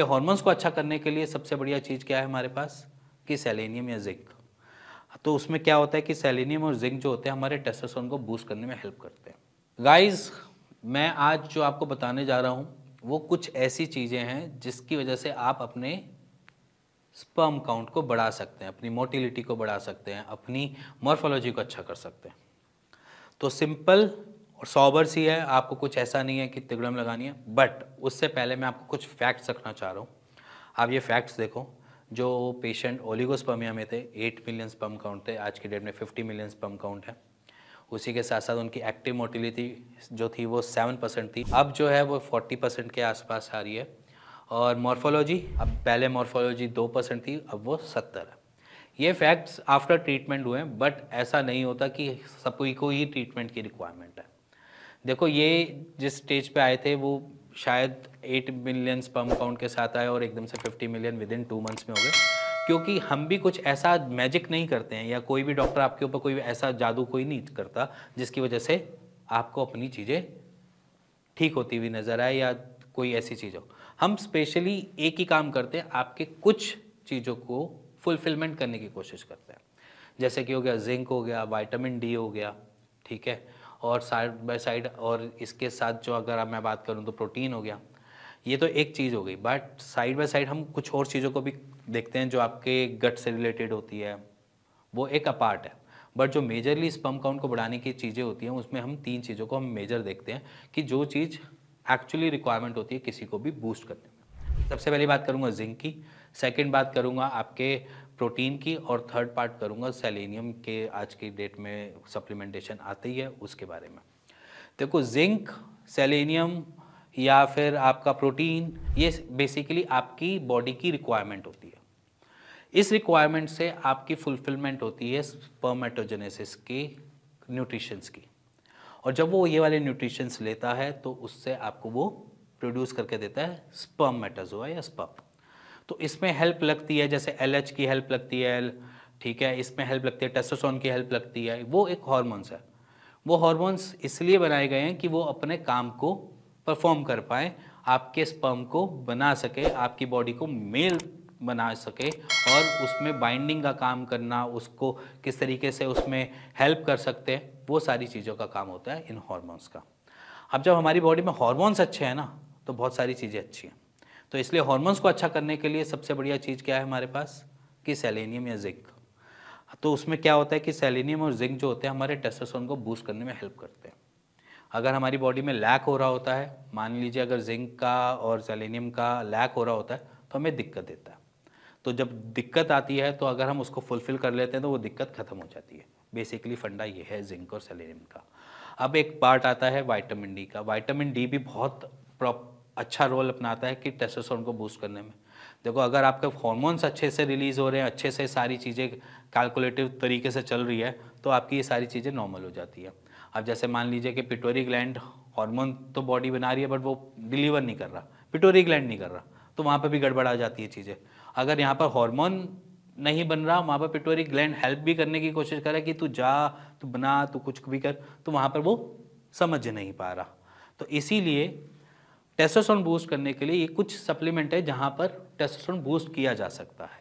hormones को अच्छा करने के लिए सबसे बढ़िया चीज़ क्या है हमारे पास कि सेलेनियम या जिंक तो उसमें क्या होता है कि सेलेनियम और जिंक जो होते हैं हमारे टेस्टोस्टेरोन को बूस्ट करने में हेल्प करते हैं गाइस मैं आज जो आपको बताने जा रहा हूँ वो कुछ ऐसी चीज़ें हैं जिसकी वजह से आप अपने स्पर्म काउंट को बढ़ा सकते हैं अपनी मोटिलिटी को बढ़ा सकते हैं अपनी मॉर्फोलॉजी को अच्छा कर सकते हैं तो सिंपल और सॉबर सी है आपको कुछ ऐसा नहीं है कि तिगड़म लगानी है बट उससे पहले मैं आपको कुछ फैक्ट्स रखना चाह रहा हूँ आप ये फैक्ट्स देखो जो पेशेंट ओलिगोस्पमिया में थे एट मिलियन स्पम काउंट थे आज के डेट में फिफ्टी मिलियन स्पम काउंट है उसी के साथ साथ उनकी एक्टिव मोटिलिटी जो थी वो सेवन परसेंट थी अब जो है वो फोर्टी परसेंट के आसपास आ रही है और मॉर्फोलॉजी अब पहले मॉर्फोलॉजी दो परसेंट थी अब वो सत्तर है ये फैक्ट्स आफ्टर ट्रीटमेंट हुए हैं बट ऐसा नहीं होता कि सबको ही ट्रीटमेंट की रिक्वायरमेंट है देखो ये जिस स्टेज पे आए थे वो शायद एट मिलियन स्पम काउंट के साथ आए और एकदम से fifty million within two months में हो गए क्योंकि हम भी कुछ ऐसा मैजिक नहीं करते हैं या कोई भी डॉक्टर आपके ऊपर कोई ऐसा जादू कोई नहीं करता जिसकी वजह से आपको अपनी चीज़ें ठीक होती हुई नज़र आए या कोई ऐसी चीज़ हो हम स्पेशली एक ही काम करते हैं आपके कुछ चीज़ों को फुलफिलमेंट करने की कोशिश करते हैं जैसे कि हो गया जिंक हो गया वाइटामिन डी हो गया ठीक है और साइड बाय साइड और इसके साथ जो अगर मैं बात करूँ तो प्रोटीन हो गया ये तो एक चीज़ हो गई बट साइड बाय साइड हम कुछ और चीज़ों को भी देखते हैं जो आपके गट से रिलेटेड होती है वो एक अपार्ट है बट जो मेजरली स्पम काउंट को बढ़ाने की चीज़ें होती हैं उसमें हम तीन चीज़ों को हम मेजर देखते हैं कि जो चीज़ एक्चुअली रिक्वायरमेंट होती है किसी को भी बूस्ट करने में सबसे पहली बात करूँगा जिंक की सेकेंड बात करूँगा आपके प्रोटीन की और थर्ड पार्ट करूँगा सेलेनियम के आज की डेट में सप्लीमेंटेशन आती है उसके बारे में देखो जिंक सेलेनियम या फिर आपका प्रोटीन ये बेसिकली आपकी बॉडी की रिक्वायरमेंट होती है इस रिक्वायरमेंट से आपकी फुलफिलमेंट होती है स्पर्मेटोजेनेसिस की न्यूट्रिशंस की और जब वो ये वाले न्यूट्रिशंस लेता है तो उससे आपको वो प्रोड्यूस करके देता है स्पर्म मेटाजोआ या स्पर्म तो इसमें हेल्प लगती है जैसे एल की हेल्प लगती है ठीक है इसमें हेल्प लगती है टेस्टोसोन की हेल्प लगती है वो एक हॉर्मोन्स है वो हॉर्मोन्स इसलिए बनाए गए हैं कि वो अपने काम को परफॉर्म कर पाए आपके स्पर्म को बना सके आपकी बॉडी को मेल बना सके और उसमें बाइंडिंग का काम करना उसको किस तरीके से उसमें हेल्प कर सकते हैं वो सारी चीज़ों का काम होता है इन हॉर्मोन्स का अब जब हमारी बॉडी में हॉर्मोन्स अच्छे हैं ना तो बहुत सारी चीज़ें अच्छी हैं तो इसलिए हॉर्मोन्स को अच्छा करने के लिए सबसे बढ़िया चीज़ क्या है हमारे पास कि सेलेनियम या जिंक तो उसमें क्या होता है कि सेलेनियम और जिंक जो होते हैं हमारे टेस्टोस्टेरोन को बूस्ट करने में हेल्प करते हैं अगर हमारी बॉडी में लैक हो रहा होता है मान लीजिए अगर जिंक का और सेलेनियम का लैक हो रहा होता है तो हमें दिक्कत देता है तो जब दिक्कत आती है तो अगर हम उसको फुलफिल कर लेते हैं तो वो दिक्कत ख़त्म हो जाती है बेसिकली फंडा ये है जिंक और सेलेनियम का अब एक पार्ट आता है वाइटामिन डी का वाइटामिन डी भी बहुत प्रॉप अच्छा रोल अपनाता है कि टेस्टोस्टेरोन को बूस्ट करने में देखो अगर आपके हॉर्मोन्स अच्छे से रिलीज़ हो रहे हैं अच्छे से सारी चीज़ें कैलकुलेटिव तरीके से चल रही है तो आपकी ये सारी चीज़ें नॉर्मल हो जाती है अब जैसे मान लीजिए कि पिटोरी ग्लैंड हार्मोन तो बॉडी बना रही है बट वो डिलीवर नहीं कर रहा पिटोरी ग्लैंड नहीं कर रहा तो वहाँ पर भी गड़बड़ आ जाती है चीज़ें अगर यहाँ पर हॉर्मोन नहीं बन रहा वहाँ पर पिटोरी ग्लैंड हेल्प भी करने की कोशिश करे कि तू जा तू बना तू कुछ भी कर तो वहाँ पर वो समझ नहीं पा रहा तो इसीलिए टेस्टोस्टेरोन बूस्ट करने के लिए ये कुछ सप्लीमेंट है जहाँ पर टेस्टोस्टेरोन बूस्ट किया जा सकता है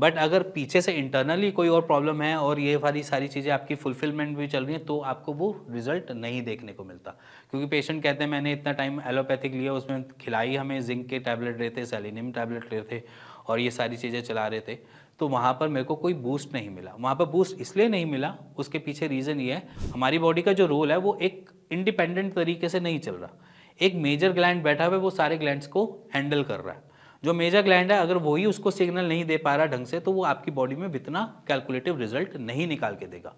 बट अगर पीछे से इंटरनली कोई और प्रॉब्लम है और ये वाली सारी चीज़ें आपकी फुलफिलमेंट भी चल रही हैं तो आपको वो रिजल्ट नहीं देखने को मिलता क्योंकि पेशेंट कहते हैं मैंने इतना टाइम एलोपैथिक लिया उसमें खिलाई हमें जिंक के टैबलेट रहे थे सेलिनियम टैबलेट रहे थे और ये सारी चीज़ें चला रहे थे तो वहाँ पर मेरे को कोई बूस्ट नहीं मिला वहाँ पर बूस्ट इसलिए नहीं मिला उसके पीछे रीज़न ये है हमारी बॉडी का जो रोल है वो एक इंडिपेंडेंट तरीके से नहीं चल रहा एक मेजर ग्लैंड बैठा हुआ है वो सारे ग्लैंड्स को हैंडल कर रहा है जो मेजर ग्लैंड है अगर वही उसको सिग्नल नहीं दे पा रहा ढंग से तो वो आपकी बॉडी में इतना कैलकुलेटिव रिजल्ट नहीं निकाल के देगा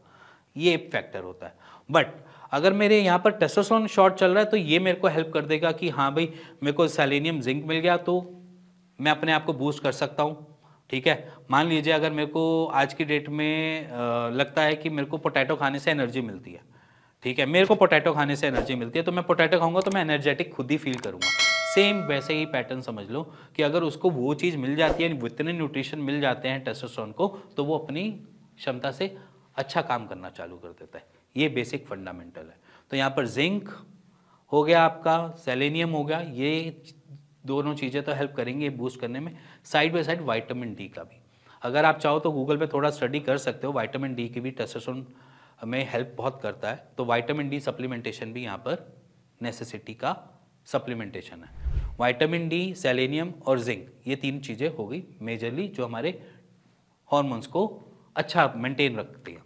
ये एक फैक्टर होता है बट अगर मेरे यहाँ पर टेस्टोसोन शॉर्ट चल रहा है तो ये मेरे को हेल्प कर देगा कि हाँ भाई मेरे को सेलेनियम जिंक मिल गया तो मैं अपने आप को बूस्ट कर सकता हूँ ठीक है मान लीजिए अगर मेरे को आज की डेट में आ, लगता है कि मेरे को पोटैटो खाने से एनर्जी मिलती है ठीक है मेरे को पोटैटो खाने से एनर्जी मिलती है तो मैं पोटैटो खाऊंगा तो मैं एनर्जेटिक खुद ही फील करूंगा सेम वैसे ही पैटर्न समझ लो कि अगर उसको वो चीज़ मिल जाती है इतने न्यूट्रिशन मिल जाते हैं टेस्टोस्टेरोन को तो वो अपनी क्षमता से अच्छा काम करना चालू कर देता है ये बेसिक फंडामेंटल है तो यहाँ पर जिंक हो गया आपका सेलेनियम हो गया ये दोनों चीज़ें तो हेल्प करेंगे बूस्ट करने में side by side vitamin D का भी अगर आप चाहो तो गूगल पे थोड़ा स्टडी कर सकते हो वाइटामिन डी की भी टेस्टोस्टेरोन हमें हेल्प बहुत करता है तो वाइटामिन डी सप्लीमेंटेशन भी यहाँ पर नेसेसिटी का सप्लीमेंटेशन है वाइटामिन डी सेलेनियम और जिंक ये तीन चीज़ें हो गई मेजरली जो हमारे हॉर्मोन्स को अच्छा मेंटेन रखती है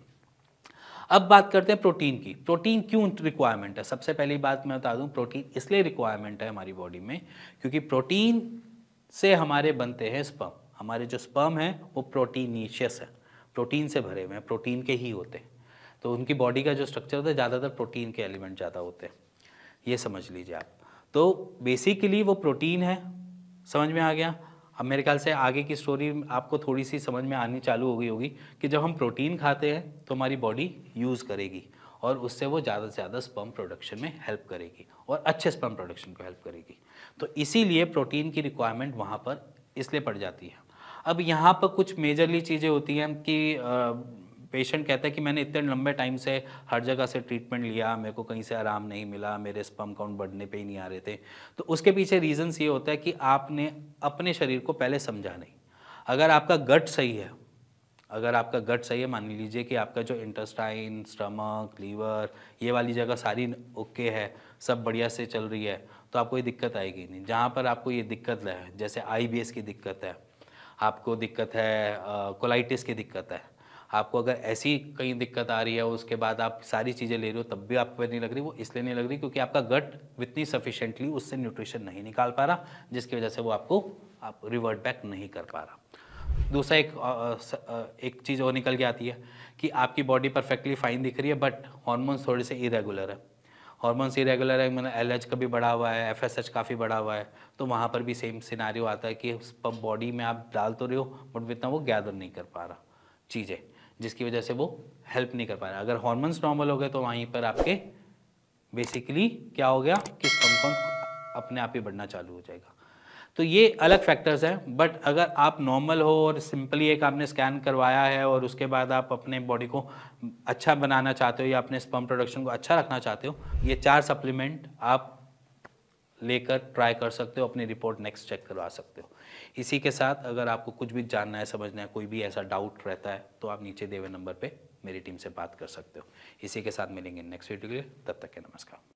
अब बात करते हैं प्रोटीन की प्रोटीन क्यों रिक्वायरमेंट है सबसे पहली बात मैं बता दूं प्रोटीन इसलिए रिक्वायरमेंट है हमारी बॉडी में क्योंकि प्रोटीन से हमारे बनते हैं स्पर्म हमारे जो स्पर्म हैं वो प्रोटीनिशियस है प्रोटीन से भरे हुए हैं प्रोटीन के ही होते हैं तो उनकी बॉडी का जो स्ट्रक्चर होता है ज़्यादातर प्रोटीन के एलिमेंट ज़्यादा होते हैं ये समझ लीजिए आप तो बेसिकली वो प्रोटीन है समझ में आ गया अब मेरे ख्याल से आगे की स्टोरी आपको थोड़ी सी समझ में आनी चालू हो गई होगी कि जब हम प्रोटीन खाते हैं तो हमारी बॉडी यूज़ करेगी और उससे वो ज़्यादा से ज़्यादा स्पम प्रोडक्शन में हेल्प करेगी और अच्छे स्पम प्रोडक्शन को हेल्प करेगी तो इसीलिए प्रोटीन की रिक्वायरमेंट वहाँ पर इसलिए पड़ जाती है अब यहाँ पर कुछ मेजरली चीज़ें होती हैं कि पेशेंट कहता है कि मैंने इतने लंबे टाइम से हर जगह से ट्रीटमेंट लिया मेरे को कहीं से आराम नहीं मिला मेरे स्पम काउंट बढ़ने पे ही नहीं आ रहे थे तो उसके पीछे रीजन्स ये होता है कि आपने अपने शरीर को पहले समझा नहीं अगर आपका गट सही है अगर आपका गट सही है मान लीजिए कि आपका जो इंटेस्टाइन स्टमक लीवर ये वाली जगह सारी ओके है सब बढ़िया से चल रही है तो आपको ये दिक्कत आएगी नहीं जहाँ पर आपको ये दिक्कत है जैसे आई की दिक्कत है आपको दिक्कत है कोलाइटिस की दिक्कत है आपको अगर ऐसी कहीं दिक्कत आ रही है उसके बाद आप सारी चीज़ें ले रहे हो तब भी आपको नहीं लग रही वो इसलिए नहीं लग रही क्योंकि आपका गट वितनी सफिशेंटली उससे न्यूट्रिशन नहीं निकाल पा रहा जिसकी वजह से वो आपको आप रिवर्ट बैक नहीं कर पा रहा दूसरा एक एक चीज़ और निकल के आती है कि आपकी बॉडी परफेक्टली फाइन दिख रही है बट हॉर्मोन्स थोड़े से इरेगुलर है हॉर्मोन्स इरेगुलर है मैंने एल का भी बढ़ा हुआ है एफ एस काफ़ी बढ़ा हुआ है तो वहाँ पर भी सेम सिनारी आता है कि उस बॉडी में आप डाल तो रहे हो बट इतना वो गैदर नहीं कर पा रहा चीज़ें जिसकी वजह से वो हेल्प नहीं कर पा रहा अगर हॉर्मोन्स नॉर्मल हो गए तो वहीं पर आपके बेसिकली क्या हो गया कि कौन अपने आप ही बढ़ना चालू हो जाएगा तो ये अलग फैक्टर्स हैं बट अगर आप नॉर्मल हो और सिंपली एक आपने स्कैन करवाया है और उसके बाद आप अपने बॉडी को अच्छा बनाना चाहते हो या अपने स्पम प्रोडक्शन को अच्छा रखना चाहते हो ये चार सप्लीमेंट आप लेकर ट्राई कर सकते हो अपनी रिपोर्ट नेक्स्ट चेक करवा सकते हो इसी के साथ अगर आपको कुछ भी जानना है समझना है कोई भी ऐसा डाउट रहता है तो आप नीचे देवे नंबर पे मेरी टीम से बात कर सकते हो इसी के साथ मिलेंगे नेक्स्ट वीडियो के लिए तब तक के नमस्कार